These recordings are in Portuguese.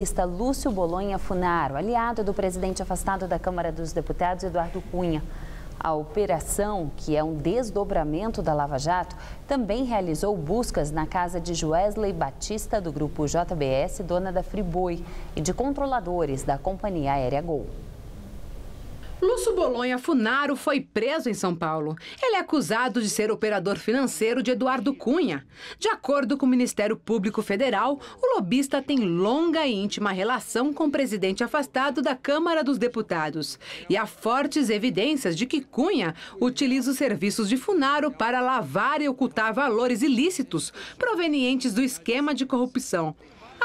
Está Lúcio Bolonha Funaro, aliado do presidente afastado da Câmara dos Deputados, Eduardo Cunha. A operação, que é um desdobramento da Lava Jato, também realizou buscas na casa de Joesley Batista, do grupo JBS, dona da Friboi, e de controladores da companhia aérea Gol. Lúcio Bolonha Funaro foi preso em São Paulo. Ele é acusado de ser operador financeiro de Eduardo Cunha. De acordo com o Ministério Público Federal, o lobista tem longa e íntima relação com o presidente afastado da Câmara dos Deputados. E há fortes evidências de que Cunha utiliza os serviços de Funaro para lavar e ocultar valores ilícitos provenientes do esquema de corrupção.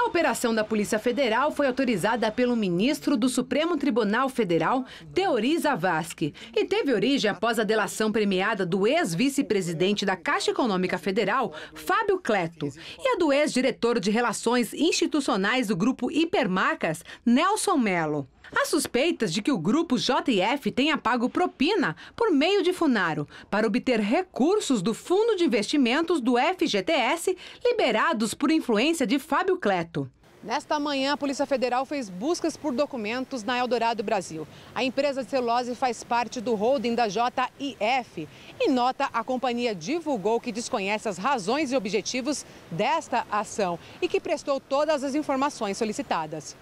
A operação da Polícia Federal foi autorizada pelo ministro do Supremo Tribunal Federal, Teori Zavascki, e teve origem após a delação premiada do ex-vice-presidente da Caixa Econômica Federal, Fábio Cleto, e a do ex-diretor de Relações Institucionais do Grupo Hipermarcas, Nelson Melo. Há suspeitas de que o grupo JF tenha pago propina por meio de Funaro para obter recursos do Fundo de Investimentos do FGTS liberados por influência de Fábio Cleto. Nesta manhã, a Polícia Federal fez buscas por documentos na Eldorado Brasil. A empresa de celulose faz parte do holding da JIF. Em nota, a companhia divulgou que desconhece as razões e objetivos desta ação e que prestou todas as informações solicitadas.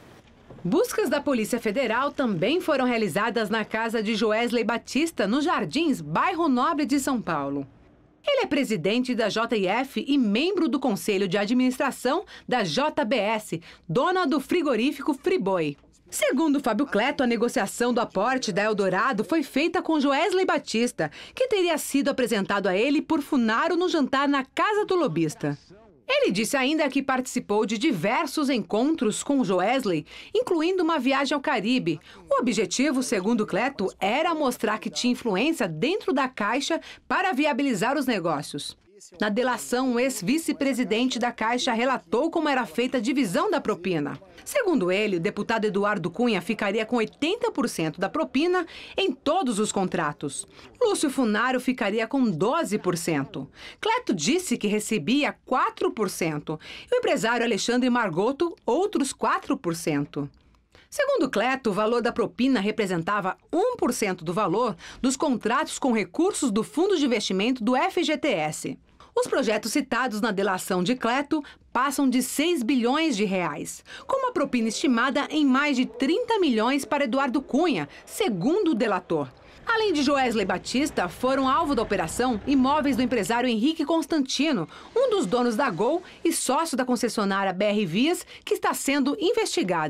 Buscas da Polícia Federal também foram realizadas na casa de Joesley Batista, nos Jardins, bairro Nobre de São Paulo. Ele é presidente da JF e membro do conselho de administração da JBS, dona do frigorífico Friboi. Segundo Fábio Cleto, a negociação do aporte da Eldorado foi feita com Joesley Batista, que teria sido apresentado a ele por Funaro no jantar na casa do lobista. Ele disse ainda que participou de diversos encontros com Joesley, incluindo uma viagem ao Caribe. O objetivo, segundo Cleto, era mostrar que tinha influência dentro da Caixa para viabilizar os negócios. Na delação, o ex-vice-presidente da Caixa relatou como era feita a divisão da propina. Segundo ele, o deputado Eduardo Cunha ficaria com 80% da propina em todos os contratos. Lúcio Funaro ficaria com 12%. Cleto disse que recebia 4%. E o empresário Alexandre Margoto, outros 4%. Segundo Cleto, o valor da propina representava 1% do valor dos contratos com recursos do Fundo de Investimento do FGTS. Os projetos citados na delação de Cleto passam de 6 bilhões de reais, com uma propina estimada em mais de 30 milhões para Eduardo Cunha, segundo o delator. Além de Joesley Batista, foram alvo da operação imóveis do empresário Henrique Constantino, um dos donos da Gol e sócio da concessionária BR Vias, que está sendo investigado.